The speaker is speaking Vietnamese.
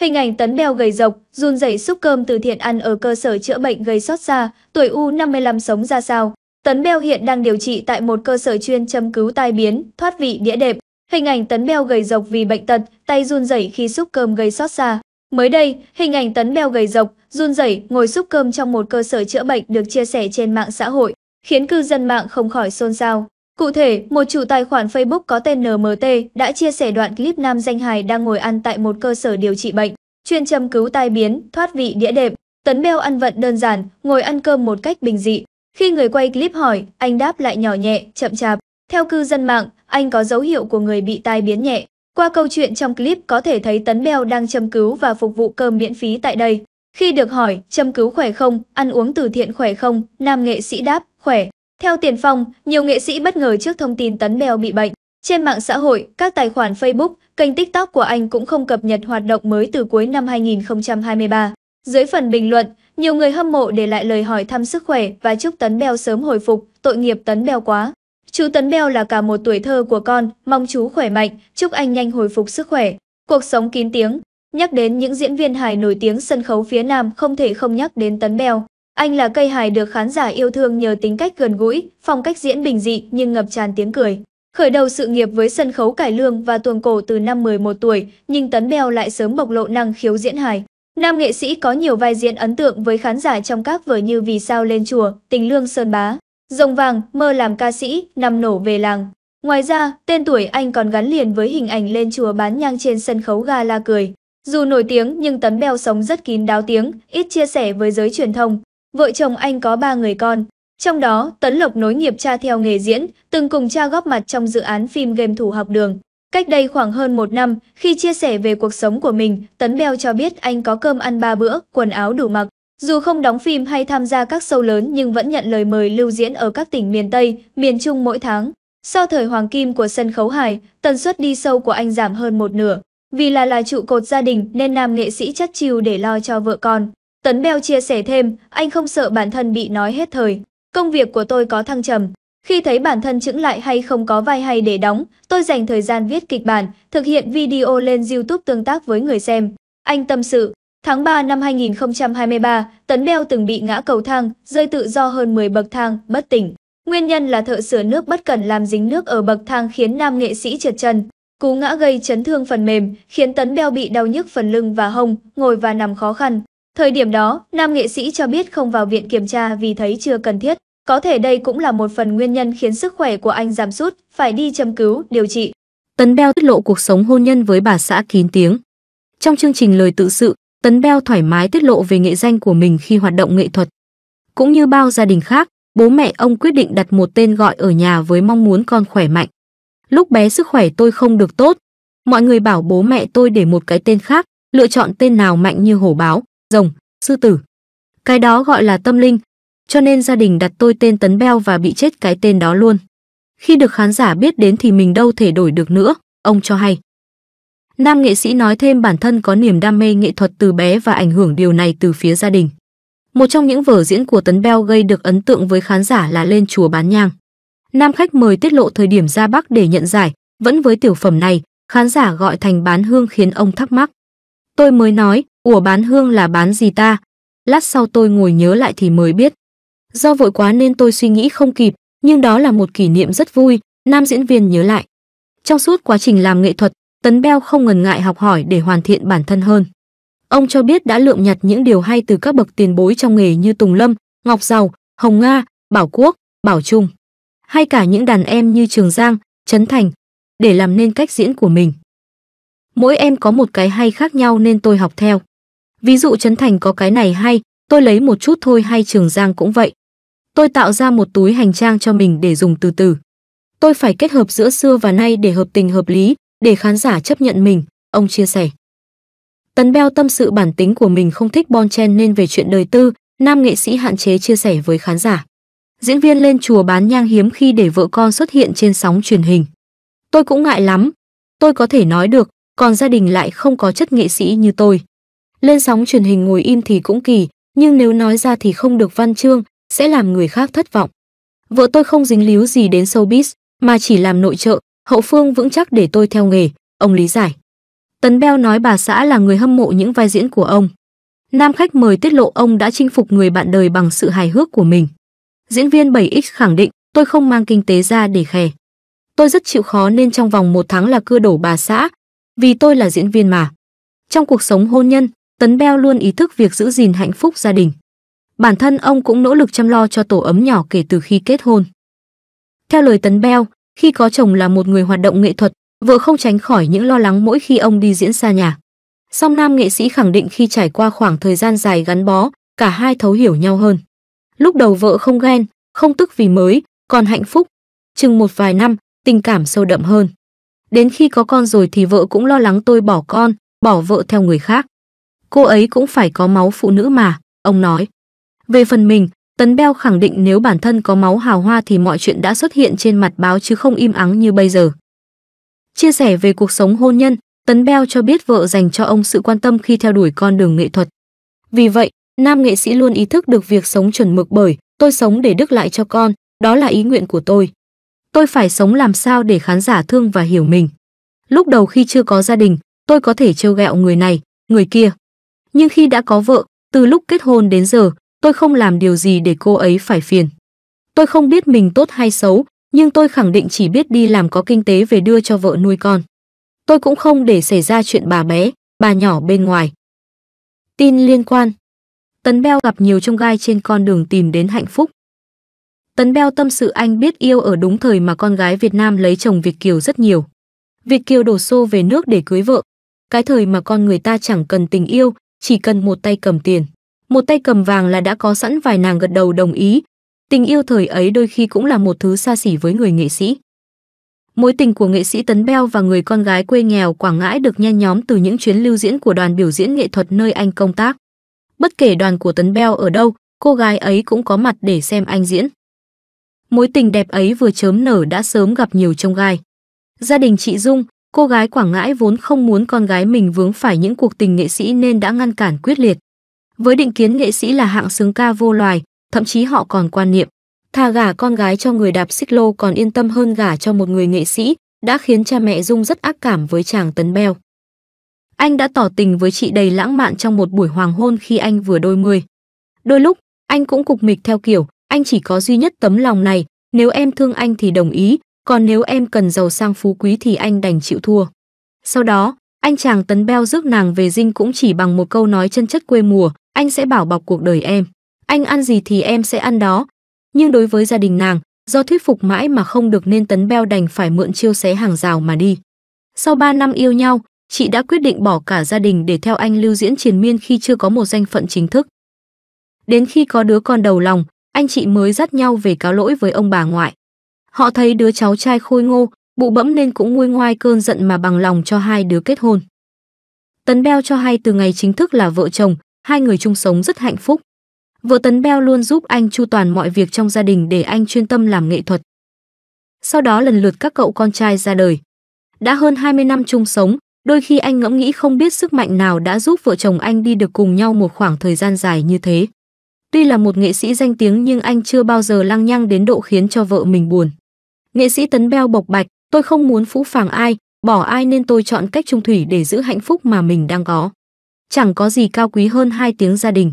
Hình ảnh tấn bèo gầy rộc, run rẩy xúc cơm từ thiện ăn ở cơ sở chữa bệnh gây xót xa, tuổi U55 sống ra sao. Tấn bèo hiện đang điều trị tại một cơ sở chuyên châm cứu tai biến, thoát vị đĩa đệm. Hình ảnh tấn bèo gầy rộc vì bệnh tật, tay run rẩy khi xúc cơm gây xót xa. Mới đây, hình ảnh tấn bèo gầy rộc, run rẩy ngồi xúc cơm trong một cơ sở chữa bệnh được chia sẻ trên mạng xã hội, khiến cư dân mạng không khỏi xôn xao. Cụ thể, một chủ tài khoản Facebook có tên NMT đã chia sẻ đoạn clip nam danh hài đang ngồi ăn tại một cơ sở điều trị bệnh, chuyên châm cứu tai biến, thoát vị đĩa đệm. Tấn Beo ăn vận đơn giản, ngồi ăn cơm một cách bình dị. Khi người quay clip hỏi, anh đáp lại nhỏ nhẹ, chậm chạp. Theo cư dân mạng, anh có dấu hiệu của người bị tai biến nhẹ. Qua câu chuyện trong clip có thể thấy Tấn Beo đang châm cứu và phục vụ cơm miễn phí tại đây. Khi được hỏi, châm cứu khỏe không, ăn uống từ thiện khỏe không, nam nghệ sĩ đáp, khỏe. Theo Tiền Phong, nhiều nghệ sĩ bất ngờ trước thông tin Tấn Bèo bị bệnh. Trên mạng xã hội, các tài khoản Facebook, kênh TikTok của anh cũng không cập nhật hoạt động mới từ cuối năm 2023. Dưới phần bình luận, nhiều người hâm mộ để lại lời hỏi thăm sức khỏe và chúc Tấn Bèo sớm hồi phục, tội nghiệp Tấn Bèo quá. Chú Tấn Bèo là cả một tuổi thơ của con, mong chú khỏe mạnh, chúc anh nhanh hồi phục sức khỏe. Cuộc sống kín tiếng Nhắc đến những diễn viên hài nổi tiếng sân khấu phía Nam không thể không nhắc đến Tấn Bèo. Anh là cây hài được khán giả yêu thương nhờ tính cách gần gũi, phong cách diễn bình dị nhưng ngập tràn tiếng cười. Khởi đầu sự nghiệp với sân khấu cải lương và tuồng cổ từ năm 11 tuổi, nhưng Tấn Beo lại sớm bộc lộ năng khiếu diễn hài. Nam nghệ sĩ có nhiều vai diễn ấn tượng với khán giả trong các vở như Vì sao lên chùa, Tình lương sơn bá, Rồng vàng, Mơ làm ca sĩ, Nằm nổ về làng. Ngoài ra, tên tuổi anh còn gắn liền với hình ảnh lên chùa bán nhang trên sân khấu gala cười. Dù nổi tiếng nhưng Tấn Beo sống rất kín đáo tiếng, ít chia sẻ với giới truyền thông vợ chồng anh có ba người con. Trong đó, Tấn Lộc nối nghiệp cha theo nghề diễn, từng cùng cha góp mặt trong dự án phim game thủ học đường. Cách đây khoảng hơn một năm, khi chia sẻ về cuộc sống của mình, Tấn Beo cho biết anh có cơm ăn ba bữa, quần áo đủ mặc. Dù không đóng phim hay tham gia các show lớn nhưng vẫn nhận lời mời lưu diễn ở các tỉnh miền Tây, miền Trung mỗi tháng. Sau thời hoàng kim của sân khấu hài, tần suất đi sâu của anh giảm hơn một nửa. Vì là là trụ cột gia đình nên nam nghệ sĩ chắt chiu để lo cho vợ con. Tấn Beo chia sẻ thêm, anh không sợ bản thân bị nói hết thời. Công việc của tôi có thăng trầm. Khi thấy bản thân chững lại hay không có vai hay để đóng, tôi dành thời gian viết kịch bản, thực hiện video lên YouTube tương tác với người xem. Anh tâm sự, tháng 3 năm 2023, Tấn Beo từng bị ngã cầu thang, rơi tự do hơn 10 bậc thang, bất tỉnh. Nguyên nhân là thợ sửa nước bất cẩn làm dính nước ở bậc thang khiến nam nghệ sĩ trượt chân. Cú ngã gây chấn thương phần mềm, khiến Tấn Beo bị đau nhức phần lưng và hông, ngồi và nằm khó khăn. Thời điểm đó, nam nghệ sĩ cho biết không vào viện kiểm tra vì thấy chưa cần thiết. Có thể đây cũng là một phần nguyên nhân khiến sức khỏe của anh giảm sút, phải đi châm cứu, điều trị. Tấn Beo tiết lộ cuộc sống hôn nhân với bà xã kín tiếng. Trong chương trình Lời tự sự, Tấn Beo thoải mái tiết lộ về nghệ danh của mình khi hoạt động nghệ thuật. Cũng như bao gia đình khác, bố mẹ ông quyết định đặt một tên gọi ở nhà với mong muốn con khỏe mạnh. Lúc bé sức khỏe tôi không được tốt. Mọi người bảo bố mẹ tôi để một cái tên khác, lựa chọn tên nào mạnh như hổ báo rồng, sư tử. Cái đó gọi là tâm linh, cho nên gia đình đặt tôi tên Tấn Beo và bị chết cái tên đó luôn. Khi được khán giả biết đến thì mình đâu thể đổi được nữa, ông cho hay. Nam nghệ sĩ nói thêm bản thân có niềm đam mê nghệ thuật từ bé và ảnh hưởng điều này từ phía gia đình. Một trong những vở diễn của Tấn Beo gây được ấn tượng với khán giả là lên chùa bán nhang. Nam khách mời tiết lộ thời điểm ra Bắc để nhận giải, vẫn với tiểu phẩm này, khán giả gọi thành bán hương khiến ông thắc mắc. Tôi mới nói, Ủa bán hương là bán gì ta? Lát sau tôi ngồi nhớ lại thì mới biết. Do vội quá nên tôi suy nghĩ không kịp, nhưng đó là một kỷ niệm rất vui, nam diễn viên nhớ lại. Trong suốt quá trình làm nghệ thuật, Tấn Beo không ngần ngại học hỏi để hoàn thiện bản thân hơn. Ông cho biết đã lượm nhặt những điều hay từ các bậc tiền bối trong nghề như Tùng Lâm, Ngọc Giàu, Hồng Nga, Bảo Quốc, Bảo Trung, hay cả những đàn em như Trường Giang, Trấn Thành, để làm nên cách diễn của mình. Mỗi em có một cái hay khác nhau nên tôi học theo. Ví dụ Trấn Thành có cái này hay, tôi lấy một chút thôi hay Trường Giang cũng vậy. Tôi tạo ra một túi hành trang cho mình để dùng từ từ. Tôi phải kết hợp giữa xưa và nay để hợp tình hợp lý, để khán giả chấp nhận mình, ông chia sẻ. Tấn Beo tâm sự bản tính của mình không thích bon chen nên về chuyện đời tư, nam nghệ sĩ hạn chế chia sẻ với khán giả. Diễn viên lên chùa bán nhang hiếm khi để vợ con xuất hiện trên sóng truyền hình. Tôi cũng ngại lắm, tôi có thể nói được, còn gia đình lại không có chất nghệ sĩ như tôi lên sóng truyền hình ngồi im thì cũng kỳ nhưng nếu nói ra thì không được văn chương sẽ làm người khác thất vọng vợ tôi không dính líu gì đến showbiz mà chỉ làm nội trợ hậu phương vững chắc để tôi theo nghề ông lý giải tấn beo nói bà xã là người hâm mộ những vai diễn của ông nam khách mời tiết lộ ông đã chinh phục người bạn đời bằng sự hài hước của mình diễn viên 7x khẳng định tôi không mang kinh tế ra để khè tôi rất chịu khó nên trong vòng một tháng là cưa đổ bà xã vì tôi là diễn viên mà trong cuộc sống hôn nhân Tấn Beo luôn ý thức việc giữ gìn hạnh phúc gia đình. Bản thân ông cũng nỗ lực chăm lo cho tổ ấm nhỏ kể từ khi kết hôn. Theo lời Tấn Beo, khi có chồng là một người hoạt động nghệ thuật, vợ không tránh khỏi những lo lắng mỗi khi ông đi diễn xa nhà. Song nam nghệ sĩ khẳng định khi trải qua khoảng thời gian dài gắn bó, cả hai thấu hiểu nhau hơn. Lúc đầu vợ không ghen, không tức vì mới, còn hạnh phúc. Chừng một vài năm, tình cảm sâu đậm hơn. Đến khi có con rồi thì vợ cũng lo lắng tôi bỏ con, bỏ vợ theo người khác cô ấy cũng phải có máu phụ nữ mà, ông nói. Về phần mình, Tấn Beo khẳng định nếu bản thân có máu hào hoa thì mọi chuyện đã xuất hiện trên mặt báo chứ không im ắng như bây giờ. Chia sẻ về cuộc sống hôn nhân, Tấn Beo cho biết vợ dành cho ông sự quan tâm khi theo đuổi con đường nghệ thuật. Vì vậy, nam nghệ sĩ luôn ý thức được việc sống chuẩn mực bởi tôi sống để đức lại cho con, đó là ý nguyện của tôi. Tôi phải sống làm sao để khán giả thương và hiểu mình. Lúc đầu khi chưa có gia đình, tôi có thể trêu ghẹo người này, người kia, nhưng khi đã có vợ, từ lúc kết hôn đến giờ, tôi không làm điều gì để cô ấy phải phiền. Tôi không biết mình tốt hay xấu, nhưng tôi khẳng định chỉ biết đi làm có kinh tế về đưa cho vợ nuôi con. Tôi cũng không để xảy ra chuyện bà bé, bà nhỏ bên ngoài. Tin liên quan Tấn Beo gặp nhiều trong gai trên con đường tìm đến hạnh phúc. Tấn Beo tâm sự anh biết yêu ở đúng thời mà con gái Việt Nam lấy chồng Việt Kiều rất nhiều. Việt Kiều đổ xô về nước để cưới vợ. Cái thời mà con người ta chẳng cần tình yêu, chỉ cần một tay cầm tiền, một tay cầm vàng là đã có sẵn vài nàng gật đầu đồng ý. Tình yêu thời ấy đôi khi cũng là một thứ xa xỉ với người nghệ sĩ. Mối tình của nghệ sĩ Tấn Beo và người con gái quê nghèo Quảng Ngãi được nhen nhóm từ những chuyến lưu diễn của đoàn biểu diễn nghệ thuật nơi anh công tác. Bất kể đoàn của Tấn Beo ở đâu, cô gái ấy cũng có mặt để xem anh diễn. Mối tình đẹp ấy vừa chớm nở đã sớm gặp nhiều trông gai. Gia đình chị Dung, Cô gái Quảng Ngãi vốn không muốn con gái mình vướng phải những cuộc tình nghệ sĩ nên đã ngăn cản quyết liệt. Với định kiến nghệ sĩ là hạng sướng ca vô loài, thậm chí họ còn quan niệm thà gả con gái cho người đạp xích lô còn yên tâm hơn gả cho một người nghệ sĩ đã khiến cha mẹ Dung rất ác cảm với chàng Tấn Beo. Anh đã tỏ tình với chị đầy lãng mạn trong một buổi hoàng hôn khi anh vừa đôi mươi. Đôi lúc, anh cũng cục mịch theo kiểu, anh chỉ có duy nhất tấm lòng này, nếu em thương anh thì đồng ý, còn nếu em cần giàu sang phú quý thì anh đành chịu thua. Sau đó, anh chàng tấn beo rước nàng về dinh cũng chỉ bằng một câu nói chân chất quê mùa, anh sẽ bảo bọc cuộc đời em. Anh ăn gì thì em sẽ ăn đó. Nhưng đối với gia đình nàng, do thuyết phục mãi mà không được nên tấn beo đành phải mượn chiêu xé hàng rào mà đi. Sau 3 năm yêu nhau, chị đã quyết định bỏ cả gia đình để theo anh lưu diễn triền miên khi chưa có một danh phận chính thức. Đến khi có đứa con đầu lòng, anh chị mới dắt nhau về cáo lỗi với ông bà ngoại. Họ thấy đứa cháu trai khôi ngô, bụ bẫm nên cũng nguôi ngoai cơn giận mà bằng lòng cho hai đứa kết hôn. Tấn Beo cho hay từ ngày chính thức là vợ chồng, hai người chung sống rất hạnh phúc. Vợ Tấn Beo luôn giúp anh chu toàn mọi việc trong gia đình để anh chuyên tâm làm nghệ thuật. Sau đó lần lượt các cậu con trai ra đời. Đã hơn 20 năm chung sống, đôi khi anh ngẫm nghĩ không biết sức mạnh nào đã giúp vợ chồng anh đi được cùng nhau một khoảng thời gian dài như thế. Tuy là một nghệ sĩ danh tiếng nhưng anh chưa bao giờ lăng nhăng đến độ khiến cho vợ mình buồn. Nghệ sĩ Tấn Beo bộc bạch, tôi không muốn phũ phàng ai, bỏ ai nên tôi chọn cách trung thủy để giữ hạnh phúc mà mình đang có. Chẳng có gì cao quý hơn hai tiếng gia đình.